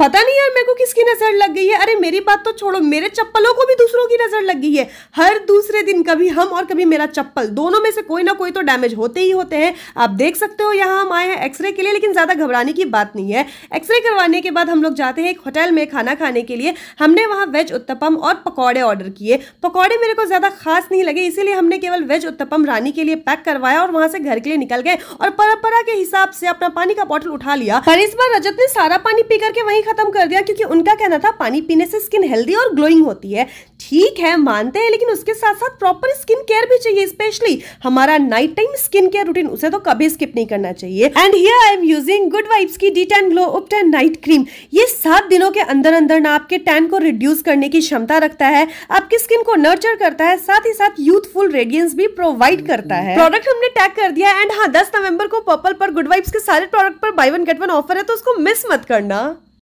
पता नहीं यार मेरे को किसकी नजर लग गई है अरे मेरी बात तो छोड़ो मेरे चप्पलों को भी दूसरों की नजर लग गई है हर दूसरे दिन कभी हम और कभी मेरा चप्पल दोनों में से कोई ना कोई तो डैमेज होते ही होते हैं आप देख सकते हो यहाँ हम आए हैं एक्सरे के लिए लेकिन ज्यादा घबराने की बात नहीं है एक्सरे करवाने के बाद हम लोग जाते हैं एक होटल में खाना खाने के लिए हमने वहाँ वेज उत्तपम और पकौड़े ऑर्डर किए पकौड़े मेरे को ज्यादा खास नहीं लगे इसीलिए हमने केवल वेज उत्तपम रानी के लिए पैक करवाया और वहां से घर के लिए निकल गए और परंपरा के हिसाब से अपना पानी का बॉटल उठा लिया पर इस बार रजत ने सारा पानी पी करके वही खत्म कर दिया क्योंकि उनका कहना था पानी पीने से स्किन हेल्दी और ग्लोइंग होती है ठीक है मानते हैं लेकिन उसके साथ साथ प्रॉपर स्किन केयर भी चाहिए स्पेशली हमारा night time skin care routine उसे तो कभी स्किप नहीं करना चाहिए and here I am using good vibes की de tan glow up tan night cream ये सात दिनों के अंदर अंदर ना आपके टैन को रिड्यूस करने की क्षमता रखता है आपकी स्किन को नर्चर करता है साथ ही साथ यूथफुल रेडियंस भी प्रोवाइड करता है प्रोडक्ट हमने टैग कर दिया एंड हाँ दस नवम्बर को पर्पल पर गुड वाइब्स के सारे प्रोडक्ट पर buy one get one offer है तो उसको मिस मत करना